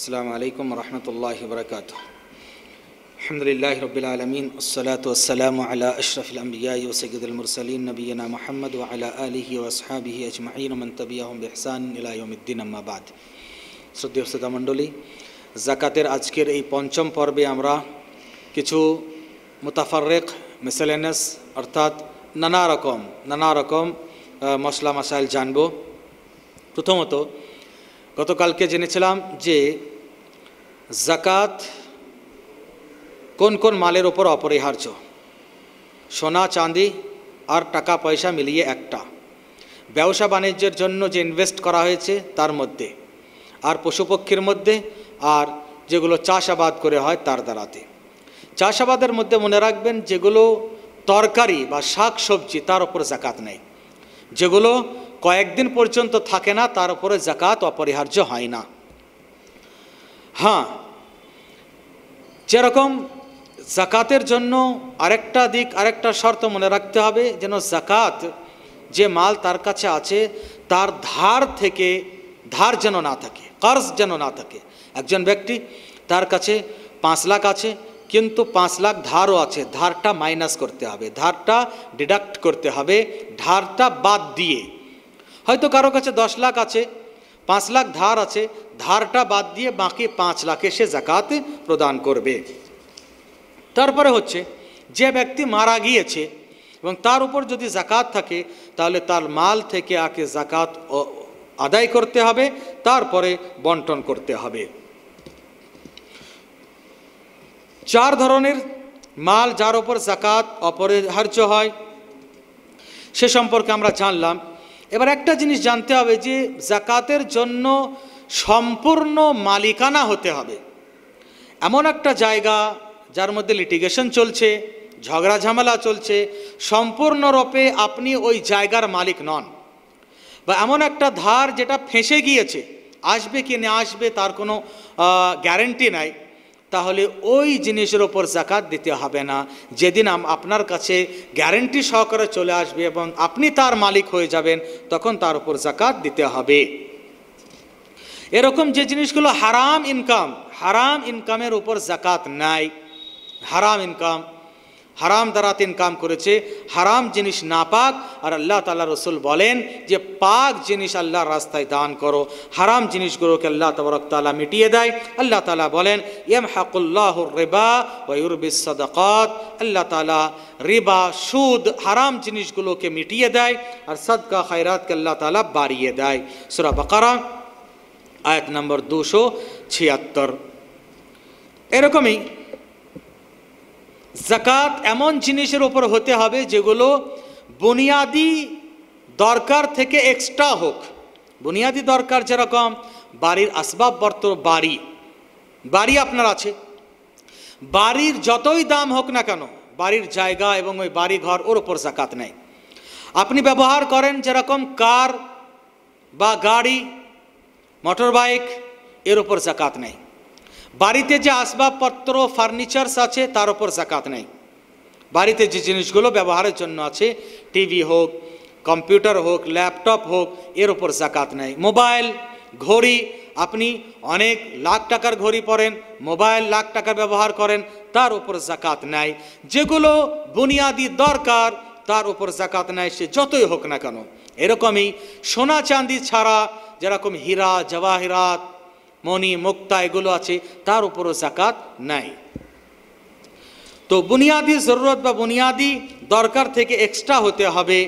السلام علیکم ورحمۃ اللہ وبرکاتہ الحمد للہ رب العالمین الصلاۃ والسلام علی اشرف الانبیاء و سید المرسلین نبینا محمد وعلى آلہ وصحابہ اجمعین ومن تبعہم بإحسان الى یوم الدین اما بعد سدی استاد منڈلی زکاتের আজকের এই পঞ্চম পর্বে আমরা কিছু متفرق مسلنس অর্থাৎ নানা রকম নানা রকম মশলা মশাইল জানবো প্রথমত গতকালকে জেনেছিলাম যে জাকাত কোন কোন মালের ওপর অপরিহার্য সোনা চাঁদি আর টাকা পয়সা মিলিয়ে একটা ব্যবসা বাণিজ্যের জন্য যে ইনভেস্ট করা হয়েছে তার মধ্যে আর পশুপক্ষীর মধ্যে আর যেগুলো চাষাবাদ করে হয় তার দ্বারাতে চাষাবাদের মধ্যে মনে রাখবেন যেগুলো তরকারি বা শাক সবজি তার ওপর জাকাত নেই যেগুলো কয়েকদিন পর্যন্ত থাকে না তার উপরে জাকাত অপরিহার্য হয় না হ্যাঁ যেরকম জাকাতের জন্য আরেকটা দিক আরেকটা শর্ত মনে রাখতে হবে যেন জাকাত যে মাল তার কাছে আছে তার ধার থেকে ধার যেন না থাকে কর্জ যেন না থাকে একজন ব্যক্তি তার কাছে পাঁচ লাখ আছে কিন্তু পাঁচ লাখ ধারও আছে ধারটা মাইনাস করতে হবে ধারটা ডিডাক্ট করতে হবে ধারটা বাদ দিয়ে হয়তো কারো কাছে দশ লাখ আছে পাঁচ লাখ ধার আছে ধারটা বাদ দিয়ে বাকি পাঁচ লাখে সে জাকাত প্রদান করবে তারপরে হচ্ছে যে ব্যক্তি মারা গিয়েছে এবং তার উপর যদি জাকাত থাকে তাহলে তার মাল থেকে আকে জাকাত আদায় করতে হবে তারপরে বন্টন করতে হবে চার ধরনের মাল যার ওপর জাকাত অপরিহার্য হয় সে সম্পর্কে আমরা জানলাম এবার একটা জিনিস জানতে হবে যে জাকাতের জন্য সম্পূর্ণ মালিকানা হতে হবে এমন একটা জায়গা যার মধ্যে লিটিগেশন চলছে ঝগড়া ঝামেলা চলছে সম্পূর্ণরূপে আপনি ওই জায়গার মালিক নন বা এমন একটা ধার যেটা ফেঁসে গিয়েছে আসবে কি না আসবে তার কোনো গ্যারেন্টি নাই তাহলে ওই জিনিসের ওপর জাকাত দিতে হবে না যেদিন আপনার কাছে গ্যারেন্টি সহকারে চলে আসবে এবং আপনি তার মালিক হয়ে যাবেন তখন তার উপর জাকাত দিতে হবে এরকম যে জিনিসগুলো হারাম ইনকাম হারাম ইনকামের উপর জাকাত নাই হারাম ইনকাম হারাম তিন কাম করেছে হারাম জিনিস না পাক আর আল্লাহ তাল্লাহ রসুল বলেন যে পাক জিনিস আল্লাহর রাস্তায় দান করো হারাম জিনিসগুলোকে আল্লাহ তবরক তালা মিটিয়ে দেয় আল্লাহ তালা বলেন এম হাকুল্লাহ রেবা ওয়ুরবিস সদকত আল্লাহ তালা রিবা সুদ হারাম জিনিসগুলোকে মিটিয়ে দেয় আর সদকা খায়রাতকে আল্লাহ তালা বাড়িয়ে দেয় সুরা বাকারা আয়াত নম্বর দুশো ছিয়াত্তর এরকমই জাকাত এমন জিনিসের ওপর হতে হবে যেগুলো বুনিয়াদি দরকার থেকে এক্সট্রা হোক বুনিয়াদি দরকার যেরকম বাড়ির আসবাবপত্র বাড়ি বাড়ি আপনার আছে বাড়ির যতই দাম হোক না কেন বাড়ির জায়গা এবং ওই বাড়ি ঘর ওর ওপর জাকাত নেয় আপনি ব্যবহার করেন যেরকম কার বা গাড়ি মোটর বাইক এর ওপর জাকাত নেয় বাড়িতে যে আসবাবপত্র ফার্নিচার্স আছে তার ওপর জাকাত নেই বাড়িতে যে জিনিসগুলো ব্যবহারের জন্য আছে টিভি হোক কম্পিউটার হোক ল্যাপটপ হোক এর ওপর জাকাত নেই মোবাইল ঘড়ি আপনি অনেক লাখ টাকার ঘড়ি পরেন মোবাইল লাখ টাকা ব্যবহার করেন তার উপর জাকাত নেয় যেগুলো বুনিয়াদি দরকার তার উপর জাকাত নেয় সে যতই হোক না কেন এরকমই সোনা চাঁদি ছাড়া যেরকম হীরা জওয়াহিরাত মণি মুক্তা এগুলো আছে তার উপরও জাকাত নাই তো বুনিয়াদি জরুরত বা বুনিয়াদি দরকার থেকে এক্সট্রা হতে হবে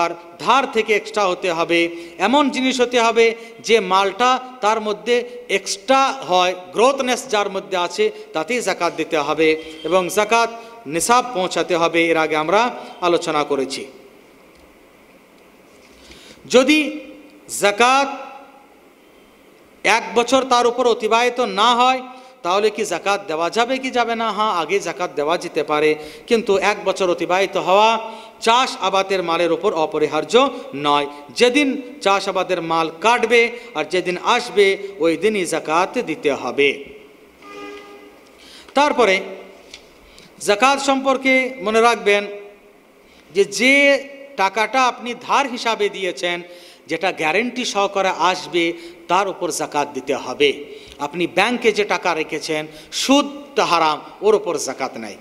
আর ধার থেকে এক্সট্রা হতে হবে এমন জিনিস হতে হবে যে মালটা তার মধ্যে এক্সট্রা হয় গ্রোথনেস যার মধ্যে আছে তাতেই জাকাত দিতে হবে এবং জাকাত নিসাব পৌঁছাতে হবে এর আগে আমরা আলোচনা করেছি যদি জাকাত এক বছর তার উপর অতিবাহিত না হয় তাহলে কি জাকাত দেওয়া যাবে কি যাবে না হ্যাঁ আগে জাকাত দেওয়া যেতে পারে কিন্তু এক বছর অতিবাহিত হওয়া চাষ আবাদের মালের ওপর অপরিহার্য নয় যেদিন চাষ আবাদের মাল কাটবে আর যেদিন আসবে ওই দিনই জাকাত দিতে হবে তারপরে জাকাত সম্পর্কে মনে রাখবেন যে যে টাকাটা আপনি ধার হিসাবে দিয়েছেন যেটা গ্যারেন্টি সহকারে আসবে তার উপর জাকাত দিতে হবে আপনি ব্যাংকে যে টাকা রেখেছেন সুদ হারাম ওর ওপর জাকাত নাই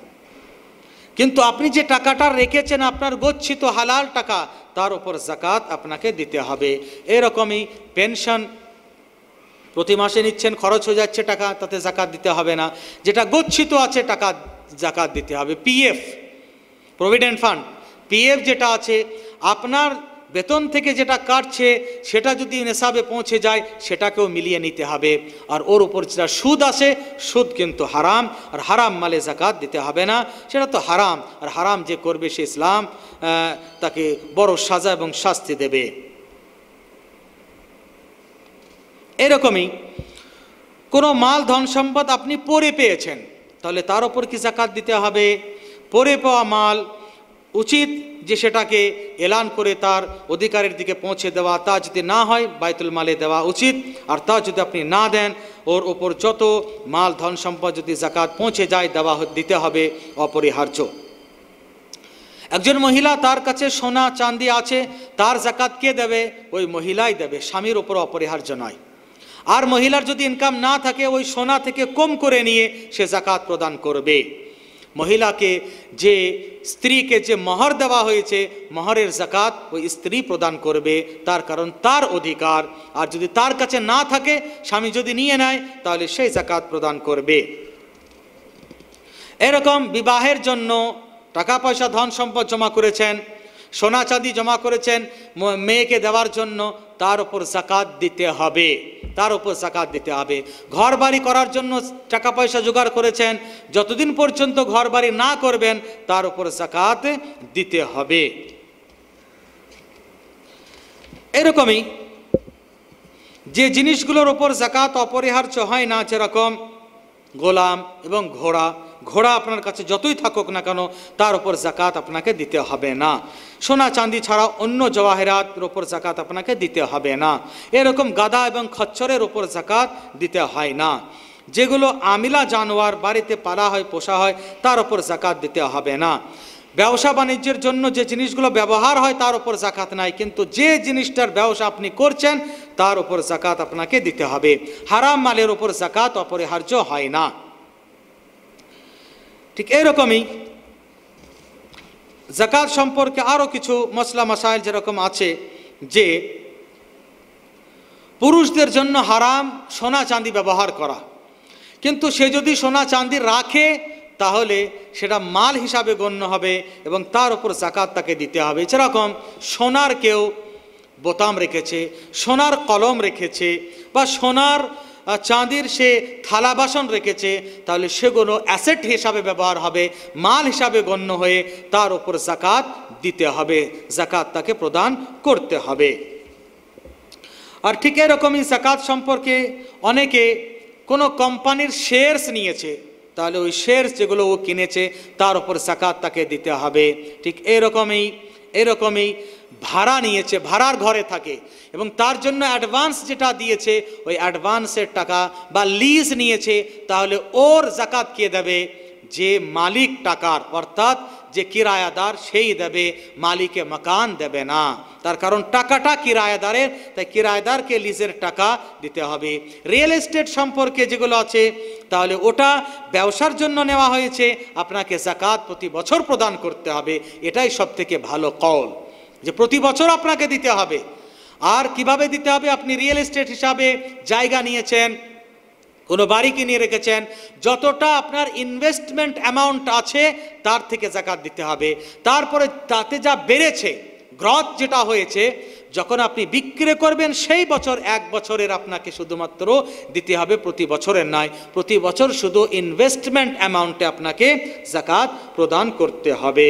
কিন্তু আপনি যে টাকাটা রেখেছেন আপনার গচ্ছিত হালাল টাকা তার উপর জাকাত আপনাকে দিতে হবে এরকমই পেনশন প্রতি মাসে নিচ্ছেন খরচ হয়ে যাচ্ছে টাকা তাতে জাকাত দিতে হবে না যেটা গচ্ছিত আছে টাকা জাকাত দিতে হবে পিএফ প্রভিডেন্ট ফান্ড পিএফ যেটা আছে আপনার বেতন থেকে যেটা কাটছে সেটা যদি নেশাবে পৌঁছে যায় সেটাকেও মিলিয়ে নিতে হবে আর ওর উপর যেটা সুদ আসে সুদ কিন্তু হারাম আর হারাম মালে জাকাত দিতে হবে না সেটা তো হারাম আর হারাম যে করবে সে ইসলাম তাকে বড় সাজা এবং শাস্তি দেবে এরকমই কোনো মাল ধন সম্পদ আপনি পরে পেয়েছেন তাহলে তার ওপর কি জাকাত দিতে হবে পরে পাওয়া মাল উচিত যে সেটাকে এলান করে তার অধিকারের দিকে পৌঁছে দেওয়া তা যদি না হয় বাইতুল মালে দেওয়া উচিত আর তা যদি আপনি না দেন ওর ওপর যত মাল ধন সম্পদ যদি জাকাত পৌঁছে যায় দেওয়া দিতে হবে অপরিহার্য একজন মহিলা তার কাছে সোনা চাঁদি আছে তার জাকাত কে দেবে ওই মহিলাই দেবে স্বামীর ওপর অপরিহার্য নয় আর মহিলার যদি ইনকাম না থাকে ওই সোনা থেকে কম করে নিয়ে সে জাকাত প্রদান করবে মহিলাকে যে স্ত্রীকে যে মহর দেওয়া হয়েছে মহরের জাকাত ওই স্ত্রী প্রদান করবে তার কারণ তার অধিকার আর যদি তার কাছে না থাকে স্বামী যদি নিয়ে নেয় তাহলে সেই জাকাত প্রদান করবে এরকম বিবাহের জন্য টাকা পয়সা ধন সম্পদ জমা করেছেন সোনা চাঁদি জমা করেছেন মেয়েকে দেওয়ার জন্য তার উপর জাকাত দিতে হবে তার উপর জাকাত দিতে হবে ঘর বাড়ি করার জন্য টাকা পয়সা জোগাড় করেছেন যতদিন পর্যন্ত ঘর বাড়ি না করবেন তার উপর জাকাত দিতে হবে এরকমই যে জিনিসগুলোর ওপর জাকাত অপরিহার্য হয় না যেরকম গোলাম এবং ঘোড়া ঘোড়া আপনার কাছে যতই থাকুক না কেন তার উপর জাকাত আপনাকে দিতে হবে না সোনা চাঁদি ছাড়া অন্য জওয়াহেরাতের ওপর জাকাত আপনাকে দিতে হবে না এরকম গাদা এবং খচ্চরের ওপর জাকাত দিতে হয় না যেগুলো আমিলা জানোয়ার বাড়িতে পালা হয় পোষা হয় তার ওপর জাকাত দিতে হবে না ব্যবসা বাণিজ্যের জন্য যে জিনিসগুলো ব্যবহার হয় তার উপর জাকাত নাই কিন্তু যে জিনিসটার ব্যবসা আপনি করছেন তার উপর জাকাত আপনাকে দিতে হবে হারাম মালের উপর জাকাত অপরিহার্য হয় না ঠিক এরকমই জাকাত সম্পর্কে আরও কিছু মশলা মশাইল যেরকম আছে যে পুরুষদের জন্য হারাম সোনা চাঁদি ব্যবহার করা কিন্তু সে যদি সোনা চাঁদি রাখে তাহলে সেটা মাল হিসাবে গণ্য হবে এবং তার উপর জাকাত তাকে দিতে হবে যেরকম সোনার কেউ বোতাম রেখেছে সোনার কলম রেখেছে বা সোনার চাঁদির সে থালা বাসন রেখেছে তাহলে সেগুলো অ্যাসেট হিসাবে ব্যবহার হবে মাল হিসাবে গণ্য হয়ে তার উপর জাকাত দিতে হবে জাকাত তাকে প্রদান করতে হবে আর ঠিক এরকমই জাকাত সম্পর্কে অনেকে কোনো কোম্পানির শেয়ার্স নিয়েছে তাহলে ওই শেয়ারস যেগুলো ও কিনেছে তার উপর সাকাত তাকে দিতে হবে ঠিক এরকমই এরকমই ভাড়া নিয়েছে ভাড়ার ঘরে থাকে এবং তার জন্য অ্যাডভান্স যেটা দিয়েছে ওই অ্যাডভান্সের টাকা বা লিজ নিয়েছে তাহলে ওর জাকাত কে দেবে যে মালিক টাকার অর্থাৎ যে কিরায়াদার সেই দেবে মালিকে মকান দেবে না তার কারণ টাকাটা কিরায়াদারের তাই কিরায়দারকে লিজের টাকা দিতে হবে রিয়েল এস্টেট সম্পর্কে যেগুলো আছে তাহলে ওটা ব্যবসার জন্য নেওয়া হয়েছে আপনাকে জাকাত প্রতি বছর প্রদান করতে হবে এটাই সব থেকে ভালো কল যে প্রতি বছর আপনাকে দিতে হবে আর কিভাবে দিতে হবে আপনি রিয়েল এস্টেট হিসাবে জায়গা নিয়েছেন কোনো বাড়ি কিনে রেখেছেন যতটা আপনার ইনভেস্টমেন্ট অ্যামাউন্ট আছে তার থেকে জাকাত দিতে হবে তারপরে তাতে যা বেড়েছে গ্রথ যেটা হয়েছে যখন আপনি বিক্রি করবেন সেই বছর এক বছরের আপনাকে শুধুমাত্র দিতে হবে প্রতি বছরের নয় প্রতি বছর শুধু ইনভেস্টমেন্ট অ্যামাউন্টে আপনাকে জাকাত প্রদান করতে হবে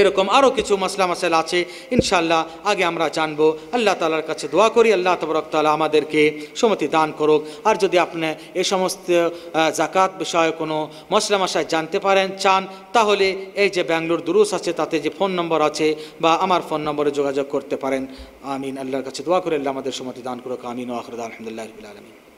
এরকম আরও কিছু মশলা মশলা আছে ইনশাল্লাহ আগে আমরা জানবো আল্লাহ তালার কাছে দোয়া করি আল্লাহ তবরকতালা আমাদেরকে সমতি দান করুক আর যদি আপনি এ সমস্ত জাকাত বিষয়ে কোনো মশলা মশায় জানতে পারেন চান তাহলে এই যে ব্যাঙ্গলোর দুরুস আছে তাতে যে ফোন নম্বর আছে বা আমার ফোন নম্বরে যোগাযোগ করতে পারেন আমিন আল্লাহর কাছে দোয়া করি আল্লাহ আমাদের সমতি দান করুক আমিন ও আখরুদ আলহামদুলিল্লাহ আলমিন